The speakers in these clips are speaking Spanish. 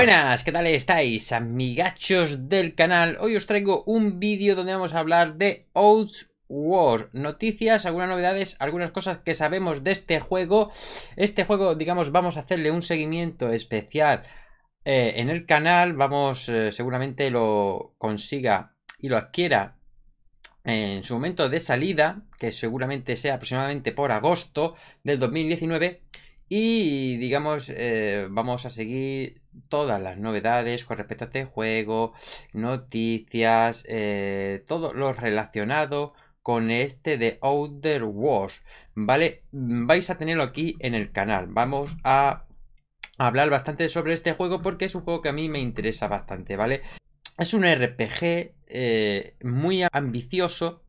Buenas, ¿qué tal estáis amigachos del canal? Hoy os traigo un vídeo donde vamos a hablar de Old War, noticias, algunas novedades, algunas cosas que sabemos de este juego. Este juego, digamos, vamos a hacerle un seguimiento especial eh, en el canal, vamos, eh, seguramente lo consiga y lo adquiera en su momento de salida, que seguramente sea aproximadamente por agosto del 2019. Y digamos, eh, vamos a seguir todas las novedades con respecto a este juego, noticias, eh, todo lo relacionado con este de Outer Wars, ¿vale? Mm, vais a tenerlo aquí en el canal, vamos a hablar bastante sobre este juego porque es un juego que a mí me interesa bastante, ¿vale? Es un RPG eh, muy ambicioso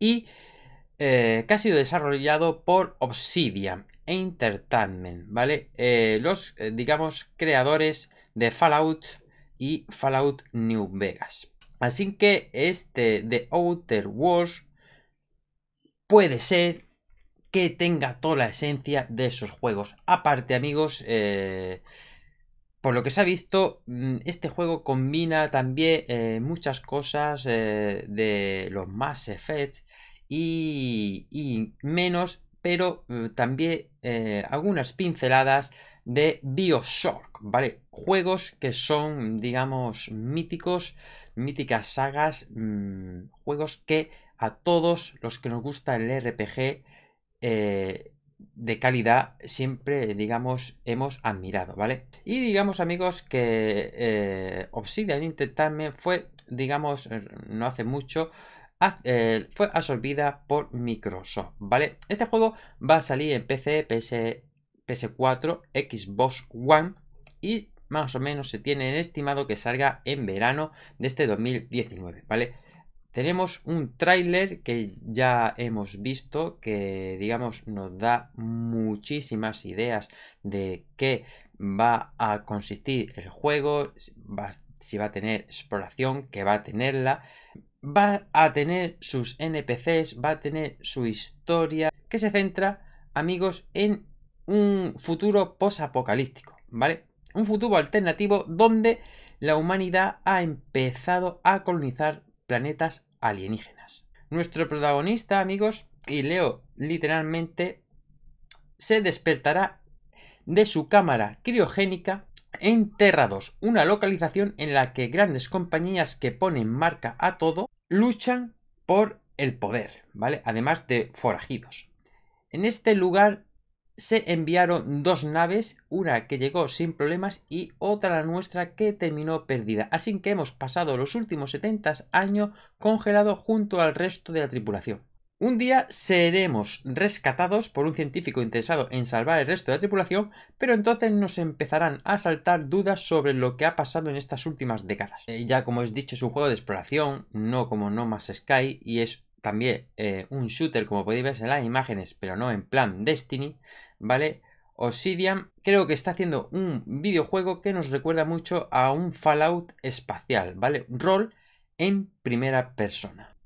y que ha sido desarrollado por Obsidian. E Entertainment, ¿vale? Eh, los, eh, digamos, creadores de Fallout y Fallout New Vegas. Así que este de Outer Wars puede ser que tenga toda la esencia de esos juegos. Aparte, amigos, eh, por lo que se ha visto, mm, este juego combina también muchas cosas de los Mass Effect y, y, menos pero mm, también eh, algunas pinceladas de Bioshock, ¿vale? Juegos que son, digamos, míticos, míticas sagas, mm, juegos que a todos los que nos gusta el RPG eh, de calidad siempre, digamos, hemos admirado, ¿vale? Y digamos, amigos, que eh, Obsidian Entertainment fue, digamos, no hace mucho, Ah, eh, fue absorbida por Microsoft, ¿vale? Este juego va a salir en PC, PS, 4 Xbox One y más o menos se tiene estimado que salga en verano de este 2019, ¿vale? Tenemos un tráiler que ya hemos visto que, digamos, nos da muchísimas ideas de qué va a consistir el juego, si va a tener exploración, que va a tenerla, va a tener sus NPCs, va a tener su historia, que se centra, amigos, en un futuro posapocalíptico, ¿vale? Un futuro alternativo donde la humanidad ha empezado a colonizar planetas alienígenas. Nuestro protagonista, amigos, y leo literalmente, se despertará de su cámara criogénica Enterrados, una localización en la que grandes compañías que ponen marca a todo luchan por el poder, ¿vale? Además de forajidos. En este lugar se enviaron dos naves, una que llegó sin problemas y otra la nuestra que terminó perdida. Así que hemos pasado los últimos 70 años congelado junto al resto de la tripulación. Un día seremos rescatados por un científico interesado en salvar el resto de la tripulación, pero entonces nos empezarán a saltar dudas sobre lo que ha pasado en estas últimas décadas. Eh, ya como os dicho, es un juego de exploración, no como No Más Sky, y es también eh, un shooter, como podéis ver en las imágenes, pero no en plan Destiny, ¿vale? Obsidian creo que está haciendo un videojuego que nos recuerda mucho a un Fallout espacial, ¿vale? Rol en primera persona.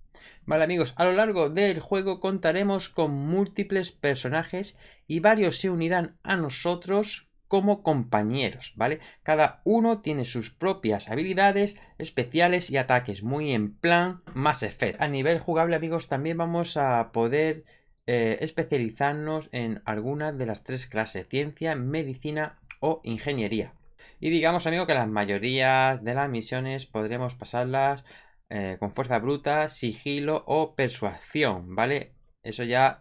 Vale amigos, a lo largo del juego contaremos con múltiples personajes y varios se unirán a nosotros como compañeros, ¿vale? Cada uno tiene sus propias habilidades especiales y ataques, muy en plan más efecto. A nivel jugable amigos también vamos a poder eh, especializarnos en alguna de las tres clases, ciencia, medicina o ingeniería. Y digamos, amigo, que las mayorías de las misiones podremos pasarlas eh, con fuerza bruta, sigilo o persuasión, ¿vale? Eso ya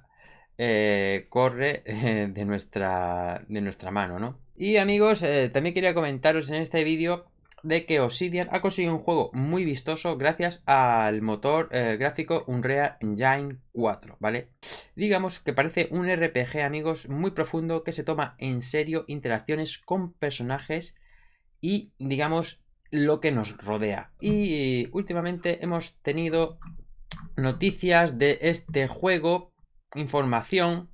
eh, corre eh, de, nuestra, de nuestra mano, ¿no? Y amigos, también quería comentaros en este vídeo de que Obsidian ha conseguido un juego muy vistoso gracias al motor gráfico Unreal Engine 4, ¿vale? Digamos que parece un RPG, amigos, muy profundo que se toma en serio interacciones con personajes y, digamos, lo que nos rodea. Y últimamente hemos tenido noticias de este juego, información.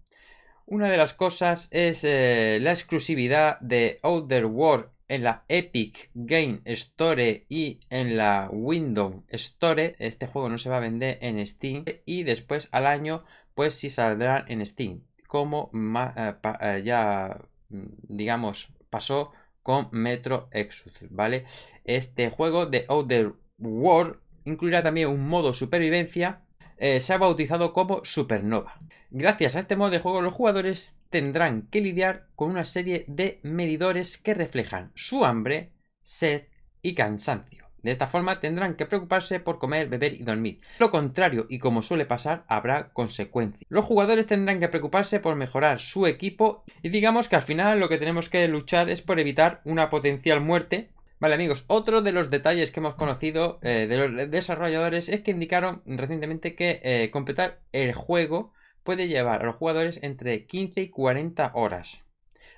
Una de las cosas es eh, la exclusividad de Outer World en la Epic Game Store y en la Windows Store. Este juego no se va a vender en Steam y después al año pues si saldrá en Steam. Como eh, eh, ya mm, digamos pasó con Metro Exodus, ¿vale? Este juego de Outer World incluirá también un modo supervivencia eh, se ha bautizado como Supernova. Gracias a este modo de juego los jugadores tendrán que lidiar con una serie de medidores que reflejan su hambre, sed y cansancio. De esta forma tendrán que preocuparse por comer, beber y dormir. Lo contrario, y como suele pasar, habrá consecuencias. Los jugadores tendrán que preocuparse por mejorar su equipo y digamos que al final lo que tenemos que luchar es por evitar una potencial muerte Vale amigos, otro de los detalles que hemos conocido eh, de los desarrolladores es que indicaron recientemente que eh, completar el juego puede llevar a los jugadores entre 15 y 40 horas.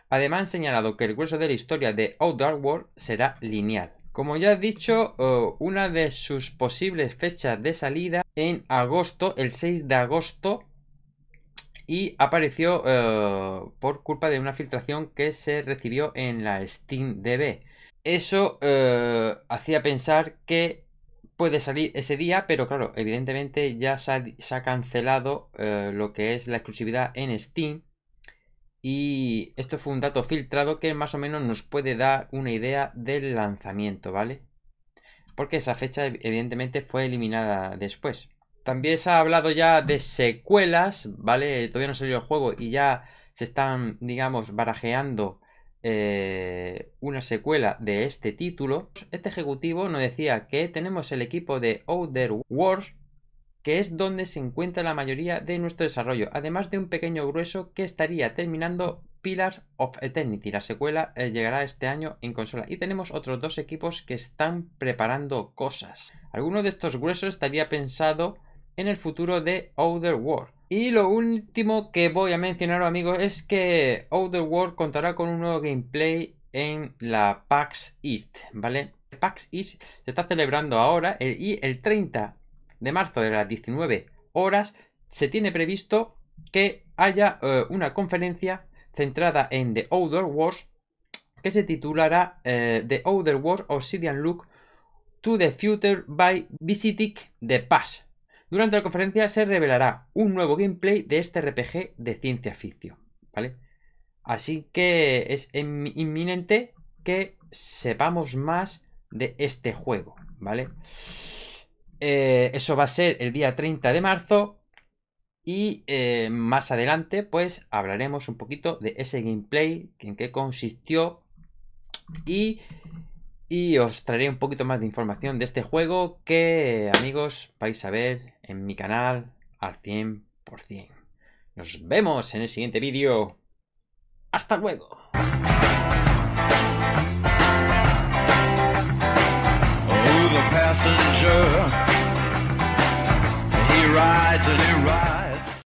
Además han señalado que el grueso de la historia de Outdoor World será lineal. Como ya he dicho, una de sus posibles fechas de salida en agosto, el 6 de agosto, y apareció eh, por culpa de una filtración que se recibió en la Steam DB. Eso eh, hacía pensar que puede salir ese día, pero claro, evidentemente ya se ha, cancelado eh, lo que es la exclusividad en Steam y esto fue un dato filtrado que más o menos nos puede dar una idea del lanzamiento, ¿vale? Porque esa fecha evidentemente fue eliminada después. También se ha hablado ya de secuelas, ¿vale? Todavía no salió el juego y ya se están, digamos, barajeando eh, una secuela de este título. Este ejecutivo nos decía que tenemos el equipo de Outer Wars que es donde se encuentra la mayoría de nuestro desarrollo, además de un pequeño grueso que estaría terminando Pillars of Eternity. La secuela eh, llegará este año en consola. Y tenemos otros dos equipos que están preparando cosas. Alguno de estos gruesos estaría pensado en el futuro de Outer World. Y lo último que voy a mencionar, amigos, es que Outer World contará con un nuevo gameplay en la PAX East, ¿vale? PAX East se está celebrando ahora eh, y el 30 de marzo de las 19 horas se tiene previsto que haya eh, una conferencia centrada en The Outer Wars que se titulará eh, The Outer Wars Obsidian Look to the Future by Visiting the Past. Durante la conferencia se revelará un nuevo gameplay de este RPG de ciencia ficción, ¿vale? Así que es inminente que sepamos más de este juego, ¿vale? vale eh, eso va a ser el día 30 de marzo. Y eh, más adelante, pues hablaremos un poquito de ese gameplay, en qué consistió. Y, y os traeré un poquito más de información de este juego que, amigos, vais a ver en mi canal al 100%. Nos vemos en el siguiente vídeo. ¡Hasta luego! passenger. He rides and he rides.